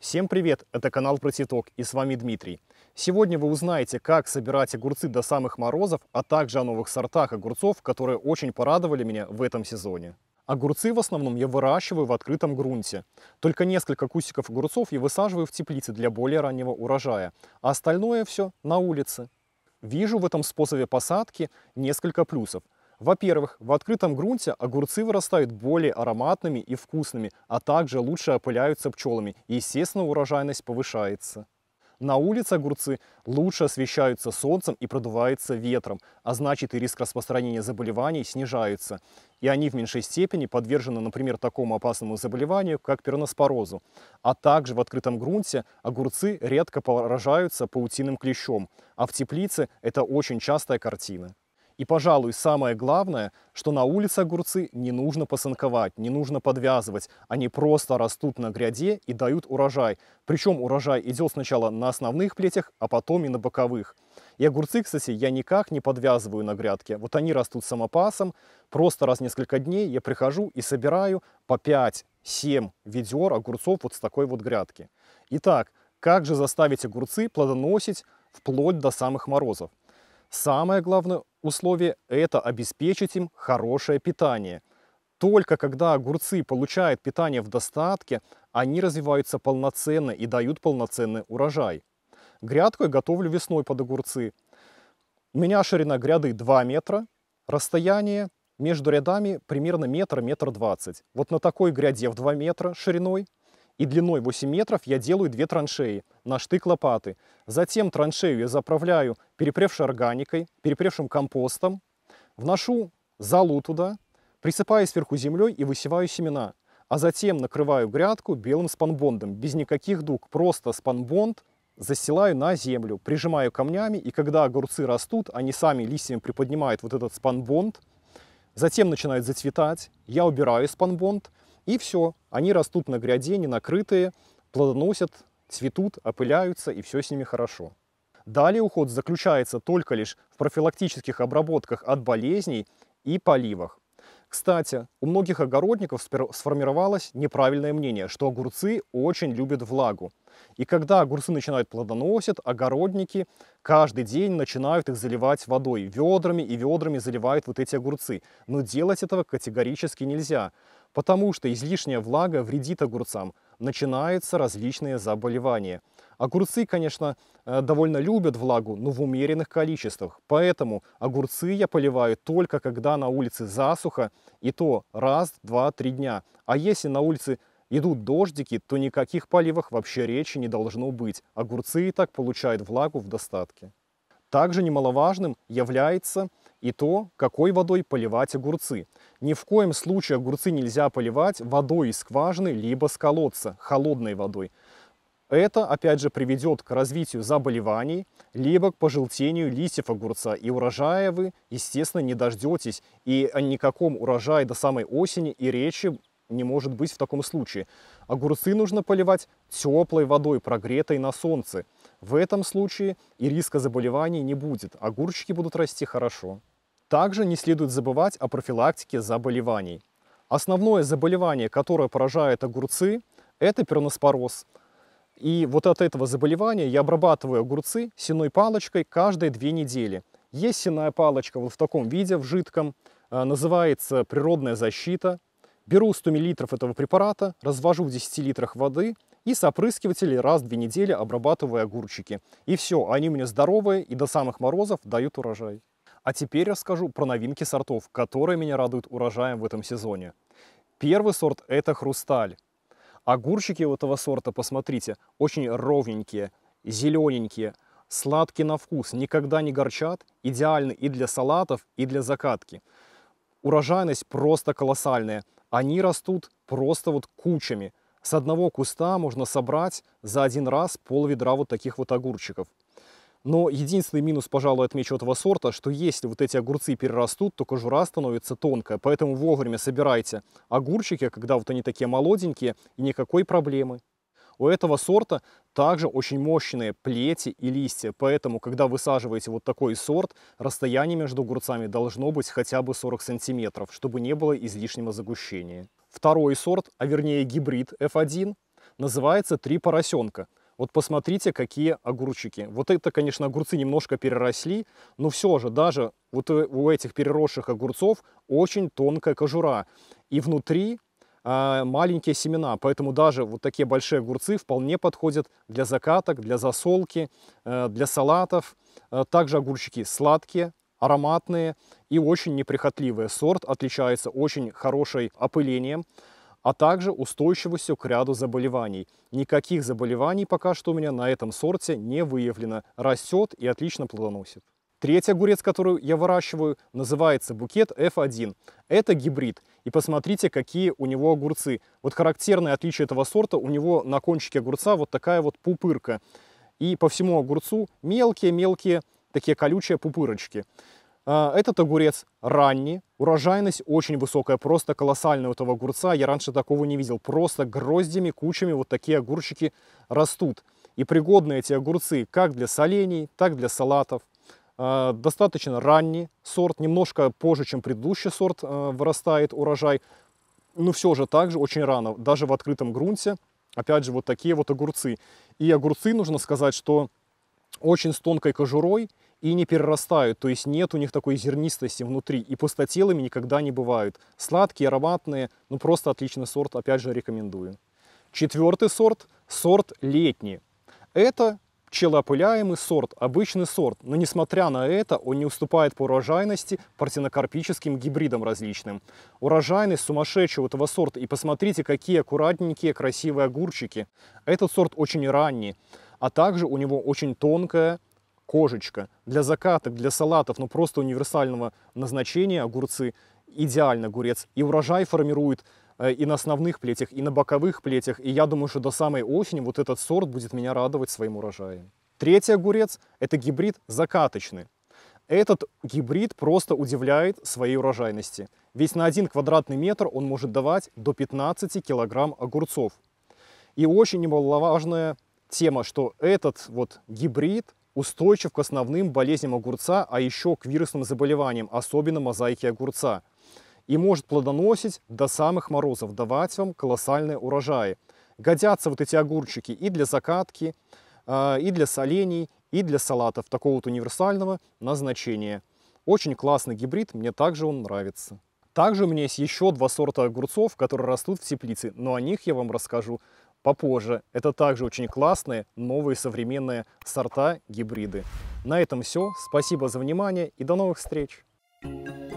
Всем привет, это канал про Титок и с вами Дмитрий. Сегодня вы узнаете, как собирать огурцы до самых морозов, а также о новых сортах огурцов, которые очень порадовали меня в этом сезоне. Огурцы в основном я выращиваю в открытом грунте. Только несколько кустиков огурцов я высаживаю в теплице для более раннего урожая, а остальное все на улице. Вижу в этом способе посадки несколько плюсов – во-первых, в открытом грунте огурцы вырастают более ароматными и вкусными, а также лучше опыляются пчелами, и, естественно, урожайность повышается. На улице огурцы лучше освещаются солнцем и продуваются ветром, а значит и риск распространения заболеваний снижается. И они в меньшей степени подвержены, например, такому опасному заболеванию, как пероноспорозу. А также в открытом грунте огурцы редко поражаются паутиным клещом, а в теплице это очень частая картина. И, пожалуй, самое главное, что на улице огурцы не нужно посынковать, не нужно подвязывать. Они просто растут на гряде и дают урожай. Причем урожай идет сначала на основных плетях, а потом и на боковых. И огурцы, кстати, я никак не подвязываю на грядке. Вот они растут самопасом. Просто раз в несколько дней я прихожу и собираю по 5-7 ведер огурцов вот с такой вот грядки. Итак, как же заставить огурцы плодоносить вплоть до самых морозов? Самое главное условие – это обеспечить им хорошее питание. Только когда огурцы получают питание в достатке, они развиваются полноценно и дают полноценный урожай. Грядку я готовлю весной под огурцы. У меня ширина гряды 2 метра, расстояние между рядами примерно метр-метр двадцать. Вот на такой гряде в 2 метра шириной – и длиной 8 метров я делаю две траншеи на штык лопаты. Затем траншею я заправляю перепревшей органикой, перепревшим компостом, вношу залу туда, присыпаю сверху землей и высеваю семена. А затем накрываю грядку белым спанбондом, без никаких дуг, просто спанбонд засилаю на землю, прижимаю камнями, и когда огурцы растут, они сами листьями приподнимают вот этот спанбонд, затем начинают зацветать, я убираю спанбонд, и все, они растут на гряде, не накрытые, плодоносят, цветут, опыляются, и все с ними хорошо. Далее уход заключается только лишь в профилактических обработках от болезней и поливах. Кстати, у многих огородников сформировалось неправильное мнение, что огурцы очень любят влагу. И когда огурцы начинают плодоносить, огородники каждый день начинают их заливать водой. Ведрами и ведрами заливают вот эти огурцы. Но делать этого категорически нельзя потому что излишняя влага вредит огурцам, начинаются различные заболевания. Огурцы, конечно, э, довольно любят влагу, но в умеренных количествах. Поэтому огурцы я поливаю только когда на улице засуха, и то раз, два, три дня. А если на улице идут дождики, то никаких поливах вообще речи не должно быть. Огурцы и так получают влагу в достатке. Также немаловажным является и то, какой водой поливать огурцы. Ни в коем случае огурцы нельзя поливать водой из скважины либо с колодца, холодной водой. Это, опять же, приведет к развитию заболеваний, либо к пожелтению листьев огурца. И урожая вы, естественно, не дождетесь. И о никаком урожае до самой осени и речи не может быть в таком случае. Огурцы нужно поливать теплой водой, прогретой на солнце. В этом случае и риска заболеваний не будет. Огурчики будут расти хорошо. Также не следует забывать о профилактике заболеваний. Основное заболевание, которое поражает огурцы, это перноспороз. И вот от этого заболевания я обрабатываю огурцы сеной палочкой каждые две недели. Есть сеная палочка вот в таком виде, в жидком, э, называется природная защита. Беру 100 мл этого препарата, развожу в 10 литрах воды и с опрыскивателей раз в две недели обрабатываю огурчики. И все, они у меня здоровые и до самых морозов дают урожай. А теперь расскажу про новинки сортов, которые меня радуют урожаем в этом сезоне. Первый сорт – это хрусталь. Огурчики у этого сорта, посмотрите, очень ровненькие, зелененькие, сладкие на вкус, никогда не горчат, идеальны и для салатов, и для закатки. Урожайность просто колоссальная. Они растут просто вот кучами. С одного куста можно собрать за один раз пол ведра вот таких вот огурчиков. Но единственный минус, пожалуй, отмечу этого сорта, что если вот эти огурцы перерастут, то кожура становится тонкая. Поэтому вовремя собирайте огурчики, когда вот они такие молоденькие, и никакой проблемы. У этого сорта также очень мощные плети и листья, поэтому, когда высаживаете вот такой сорт, расстояние между огурцами должно быть хотя бы 40 сантиметров, чтобы не было излишнего загущения. Второй сорт, а вернее гибрид F1, называется «Три поросенка». Вот посмотрите, какие огурчики. Вот это, конечно, огурцы немножко переросли, но все же даже вот у этих переросших огурцов очень тонкая кожура. И внутри а, маленькие семена, поэтому даже вот такие большие огурцы вполне подходят для закаток, для засолки, э, для салатов. Э, также огурчики сладкие, ароматные и очень неприхотливые. Сорт отличается очень хорошей опылением а также устойчивостью к ряду заболеваний. Никаких заболеваний пока что у меня на этом сорте не выявлено. Растет и отлично плодоносит. Третий огурец, который я выращиваю, называется букет F1. Это гибрид. И посмотрите, какие у него огурцы. Вот характерное отличие этого сорта, у него на кончике огурца вот такая вот пупырка. И по всему огурцу мелкие-мелкие такие колючие пупырочки. А, этот огурец ранний, урожайность очень высокая, просто колоссальная у этого огурца. Я раньше такого не видел. Просто гроздями, кучами вот такие огурчики растут. И пригодны эти огурцы как для солений, так для салатов. А, достаточно ранний сорт, немножко позже, чем предыдущий сорт а, вырастает урожай. Но все же также очень рано, даже в открытом грунте. Опять же, вот такие вот огурцы. И огурцы, нужно сказать, что очень с тонкой кожурой и не перерастают, то есть нет у них такой зернистости внутри, и пустотелыми никогда не бывают. Сладкие, ароматные, ну просто отличный сорт, опять же рекомендую. Четвертый сорт, сорт летний. Это пчелоопыляемый сорт, обычный сорт, но несмотря на это он не уступает по урожайности партинокарпическим гибридам различным. Урожайность сумасшедшая у этого сорта, и посмотрите, какие аккуратненькие красивые огурчики. Этот сорт очень ранний. А также у него очень тонкая кожечка. Для закаток, для салатов, ну просто универсального назначения огурцы. Идеально огурец. И урожай формирует э, и на основных плетях, и на боковых плетях. И я думаю, что до самой осени вот этот сорт будет меня радовать своим урожаем. Третий огурец – это гибрид закаточный. Этот гибрид просто удивляет своей урожайности. Ведь на один квадратный метр он может давать до 15 килограмм огурцов. И очень немаловажная тема, что этот вот гибрид устойчив к основным болезням огурца, а еще к вирусным заболеваниям, особенно мозаики огурца. И может плодоносить до самых морозов, давать вам колоссальные урожаи. Годятся вот эти огурчики и для закатки, а, и для солений, и для салатов такого вот универсального назначения. Очень классный гибрид, мне также он нравится. Также у меня есть еще два сорта огурцов, которые растут в теплице, но о них я вам расскажу попозже. Это также очень классные, новые, современные сорта, гибриды. На этом все. Спасибо за внимание и до новых встреч! Thank you.